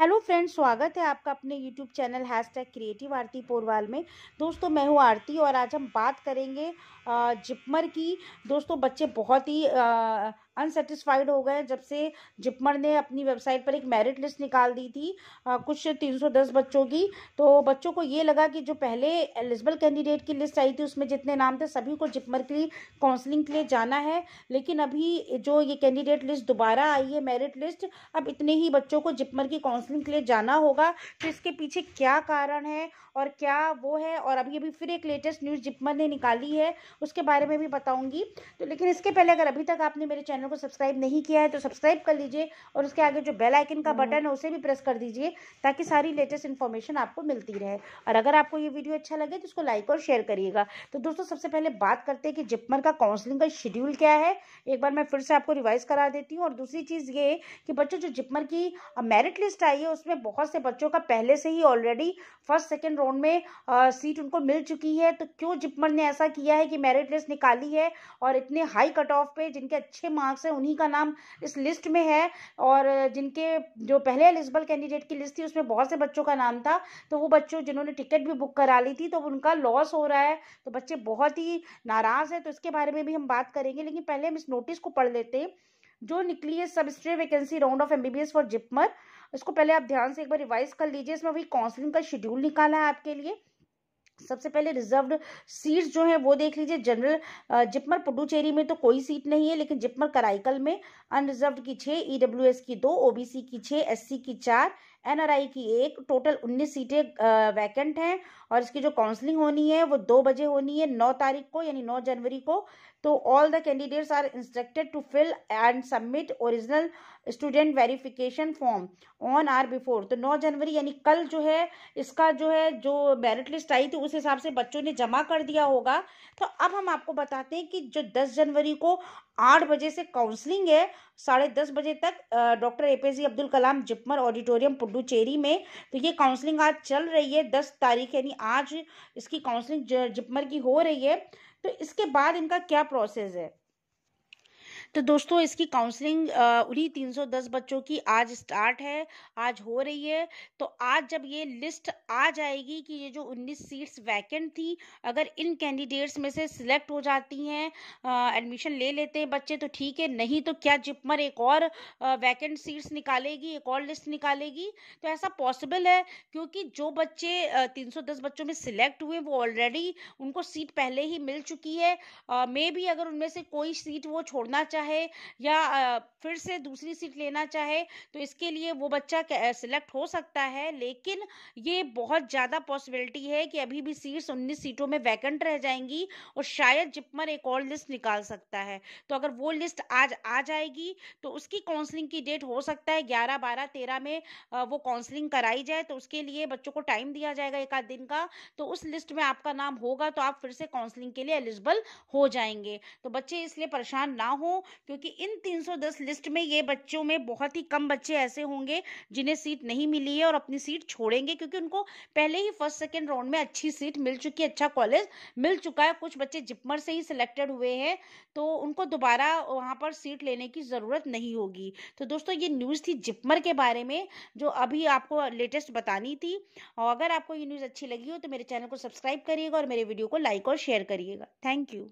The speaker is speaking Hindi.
हेलो फ्रेंड्स स्वागत है आपका अपने YouTube channel hashtag creative Aarti Porwal में दोस्तों मैं हूँ आरती और आज हम बात करेंगे जिपमर की दोस्तों बच्चे बहुत ही अनसेटिस्फाइड हो गए जब से जिपमर ने अपनी वेबसाइट पर एक मेरिट लिस्ट निकाल दी थी आ, कुछ 310 बच्चों की तो बच्चों को ये लगा कि जो पहले एलिजिबल कैंडिडेट की लिस्ट आई थी उसमें जितने नाम थे सभी को जिपमर के लिए काउंसलिंग के लिए जाना है लेकिन अभी जो ये कैंडिडेट लिस्ट दोबारा आई है मेरिट लिस्ट अब इतने ही बच्चों को जिपमर की काउंसलिंग के लिए जाना होगा तो इसके पीछे क्या कारण है और क्या वो है और अभी अभी फिर एक लेटेस्ट न्यूज़ जिपमर ने निकाली है उसके बारे में भी बताऊंगी तो लेकिन इसके पहले अगर अभी तक आपने मेरे चैनल चैनल को सब्सक्राइब नहीं किया है तो सब्सक्राइब कर लीजिए और उसके आगे जो बेल आइकन का बटन है उसे भी प्रेस कर दीजिए ताकि सारी लेटेस्ट इन्फॉर्मेशन आपको मिलती रहे और अगर आपको ये वीडियो अच्छा लगे तो उसको लाइक और शेयर करिएगा तो दोस्तों सबसे पहले बात करते हैं कि जिपमर का काउंसलिंग का शेड्यूल क्या है एक बार मैं फिर से आपको रिवाइज करा देती हूँ और दूसरी चीज़ ये कि बच्चों जो जिपमर की मेरिट लिस्ट आई है उसमें बहुत से बच्चों का पहले से ही ऑलरेडी फर्स्ट सेकेंड राउंड में सीट उनको मिल चुकी है तो क्यों जिपमर ने ऐसा किया है कि मेरिट लिस्ट निकाली है और इतने हाई कट ऑफ पे जिनके अच्छे मार्क्स मार्क्स है उन्हीं का नाम इस लिस्ट में है और जिनके जो पहले एलिजिबल कैंडिडेट की लिस्ट थी उसमें बहुत से बच्चों का नाम था तो वो बच्चों जिन्होंने टिकट भी बुक करा ली थी तो उनका लॉस हो रहा है तो बच्चे बहुत ही नाराज़ हैं तो इसके बारे में भी हम बात करेंगे लेकिन पहले हम इस नोटिस को पढ़ लेते हैं जो निकली है सब stray vacancy round of MBBS for JIPMER इसको पहले आप ध्यान से एक बार रिवाइज कर लीजिए इसमें वही काउंसलिंग का शेड्यूल निकाला है आपके लिए सबसे पहले रिजर्व्ड सीट्स जो हैं वो देख लीजिए जनरल जिपमर पुडुचेरी में तो कोई सीट नहीं है लेकिन जिपमर कराइकल में अनरिजर्व की छः ईडब्ल्यूएस e की दो ओबीसी की छः एससी की चार एनआरआई की एक टोटल 19 सीटें वैकेंट हैं और इसकी जो काउंसलिंग होनी है वो दो बजे होनी है नौ तारीख को यानी नौ जनवरी को तो all the candidates are instructed to fill and submit original student verification form on or before तो नौ जनवरी यानी कल जो है इसका जो है जो मेरिट लिस्ट आई थी उस हिसाब से बच्चों ने जमा कर दिया होगा तो अब हम आपको बताते हैं कि जो दस जनवरी को आठ बजे से काउंसलिंग है साढ़े दस बजे तक doctor A P Abdul Kalam JIPMER auditorium Puducherry में तो ये काउंसलिंग आज चल रही है दस तारीख यानी आज इसकी काउंसलिंग जिपमर की हो रही है तो इसके बाद इनका क्या प्रोसेस है तो दोस्तों इसकी काउंसलिंग उन्हीं 310 बच्चों की आज स्टार्ट है आज हो रही है तो आज जब ये लिस्ट आ जाएगी कि ये जो 19 सीट्स वैकेंट थी अगर इन कैंडिडेट्स में से सिलेक्ट हो जाती हैं एडमिशन ले लेते हैं बच्चे तो ठीक है नहीं तो क्या जिपमर एक और वैकेंट सीट्स निकालेगी एक और लिस्ट निकालेगी तो ऐसा पॉसिबल है क्योंकि जो बच्चे 310 बच्चों में सिलेक्ट हुए वो ऑलरेडी उनको सीट पहले ही मिल चुकी है मे भी अगर उनमें से कोई सीट वो छोड़ना चाहे चाहे या फिर से दूसरी सीट लेना चाहे तो इसके लिए वो बच्चा सिलेक्ट हो सकता है लेकिन ये बहुत ज़्यादा पॉसिबिलिटी है कि अभी भी सीट्स उन्नीस सीटों में वैकेंट रह जाएंगी और शायद जिपमर एक और लिस्ट निकाल सकता है तो अगर वो लिस्ट आज आ जाएगी तो उसकी काउंसलिंग की डेट हो सकता है ग्यारह बारह तेरह में वो काउंसलिंग कराई जाए तो उसके लिए बच्चों को टाइम दिया जाएगा एक आध दिन का तो उस लिस्ट में आपका नाम होगा तो आप फिर से काउंसलिंग के लिए एलिजिबल हो जाएंगे तो बच्चे इसलिए परेशान ना हो क्योंकि इन 310 लिस्ट में ये बच्चों में बहुत ही कम बच्चे ऐसे होंगे जिन्हें सीट नहीं मिली है और अपनी सीट छोड़ेंगे क्योंकि उनको पहले ही फर्स्ट सेकेंड राउंड में अच्छी सीट मिल चुकी है अच्छा कॉलेज मिल चुका है कुछ बच्चे जिपमर से ही सिलेक्टेड हुए हैं तो उनको दोबारा वहाँ पर सीट लेने की ज़रूरत नहीं होगी तो दोस्तों ये न्यूज़ थी जिपमर के बारे में जो अभी आपको लेटेस्ट बतानी थी और अगर आपको ये न्यूज़ अच्छी लगी हो तो मेरे चैनल को सब्सक्राइब करिएगा और मेरे वीडियो को लाइक और शेयर करिएगा थैंक यू